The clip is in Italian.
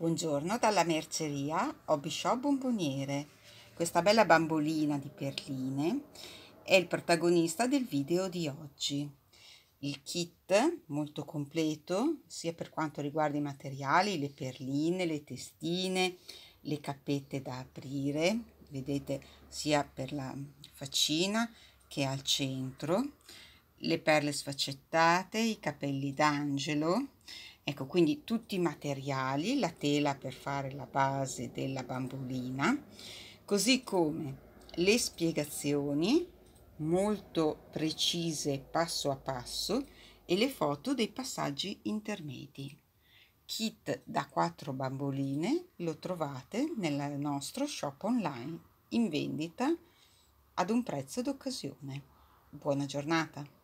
Buongiorno dalla merceria Shop Bomboniere. Questa bella bambolina di perline è il protagonista del video di oggi. Il kit molto completo sia per quanto riguarda i materiali, le perline, le testine, le cappette da aprire, vedete sia per la faccina che al centro, le perle sfaccettate, i capelli d'angelo, Ecco, quindi tutti i materiali, la tela per fare la base della bambolina, così come le spiegazioni molto precise passo a passo e le foto dei passaggi intermedi. Kit da quattro bamboline lo trovate nel nostro shop online in vendita ad un prezzo d'occasione. Buona giornata!